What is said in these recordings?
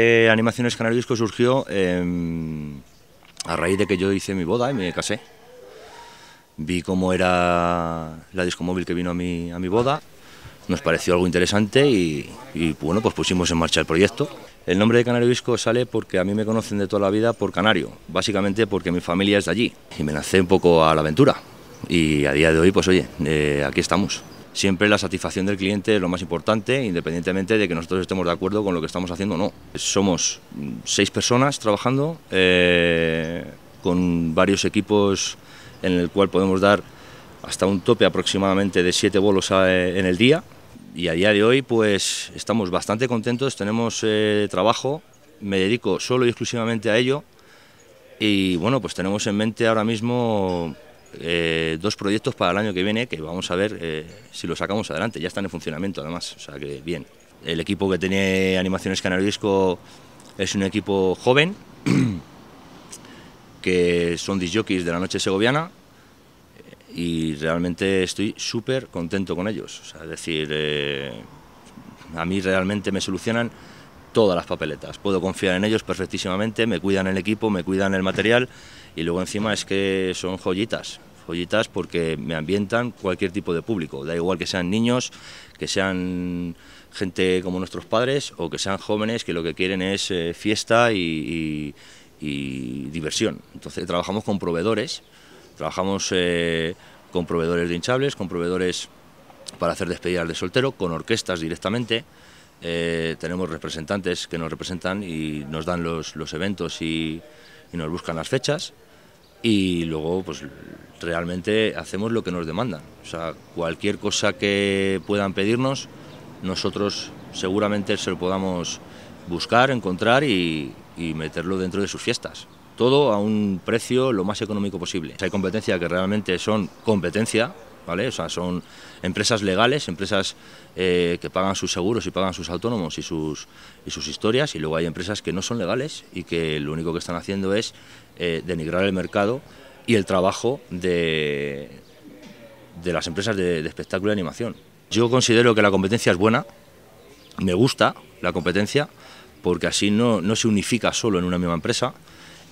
Eh, Animaciones Canario Disco surgió em, a raíz de que yo hice mi boda y me casé. Vi cómo era la disco móvil que vino a mi, a mi boda, nos pareció algo interesante y, bueno, pues pusimos en marcha el proyecto. El nombre de Canario Disco sale porque a mí me conocen de toda la vida por Canario, básicamente porque mi familia es de allí y me lancé un poco a la aventura. Y a día de hoy, pues oye, eh, aquí estamos siempre la satisfacción del cliente es lo más importante, independientemente de que nosotros estemos de acuerdo con lo que estamos haciendo o no. Somos mm, seis personas trabajando eh, con varios equipos en el cual podemos dar hasta un tope aproximadamente de siete bolos eh, en el día. Y a día de hoy pues estamos bastante contentos, tenemos eh, trabajo, me dedico solo y exclusivamente a ello y bueno pues tenemos en mente ahora mismo eh, dos proyectos para el año que viene que vamos a ver eh, si los sacamos adelante. Ya están en funcionamiento, además, o sea que bien. El equipo que tiene Animaciones Disco... es un equipo joven, que son jockeys de la noche segoviana y realmente estoy súper contento con ellos. O sea, decir, eh, a mí realmente me solucionan todas las papeletas. Puedo confiar en ellos perfectísimamente, me cuidan el equipo, me cuidan el material y luego encima es que son joyitas, joyitas porque me ambientan cualquier tipo de público, da igual que sean niños, que sean gente como nuestros padres o que sean jóvenes que lo que quieren es eh, fiesta y, diversión. Entonces trabajamos con proveedores, trabajamos eh, con proveedores de hinchables, con proveedores para hacer despedidas de soltero, con orquestas directamente. Eh, tenemos representantes que nos representan y nos dan los, eventos y, nos buscan las fechas y luego pues realmente hacemos lo que nos demandan. O sea, cualquier cosa que puedan pedirnos, nosotros seguramente se lo podamos buscar, encontrar y, y meterlo dentro de sus fiestas. Todo a un precio lo más económico posible. Hay competencia que realmente son competencia, o sea, son empresas legales, empresas eh, que pagan sus seguros y pagan sus autónomos y sus, sus historias, y luego hay empresas que no son legales y que lo único que están haciendo es eh, denigrar el mercado y el trabajo de, de las empresas de, espectáculo y animación. Yo considero que la competencia es buena, me gusta la competencia, porque así no, se unifica solo en una misma empresa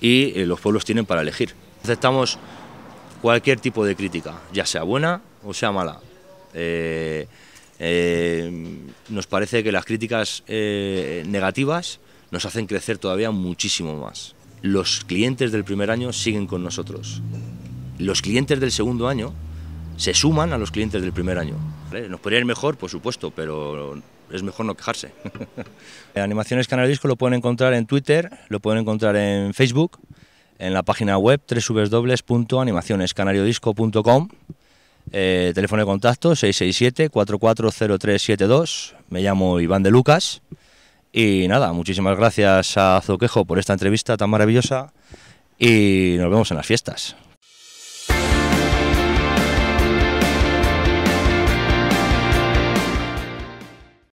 y eh, los pueblos tienen para elegir. Aceptamos cualquier tipo de crítica, ya sea buena o sea mala. Eh, eh, nos parece que las críticas eh, negativas nos hacen crecer todavía muchísimo más. Los clientes del primer año siguen con nosotros. Los clientes del segundo año se suman a los clientes del primer año. Nos podría ir mejor, por supuesto, pero es mejor no quejarse. Animaciones Canal Disco lo pueden encontrar en Twitter, lo pueden encontrar en Facebook en la página web www.animacionescanariodisco.com. Eh, teléfono de contacto 667-440372. Me llamo Iván de Lucas. Y nada, muchísimas gracias a Zoquejo por esta entrevista tan maravillosa y nos vemos en las fiestas.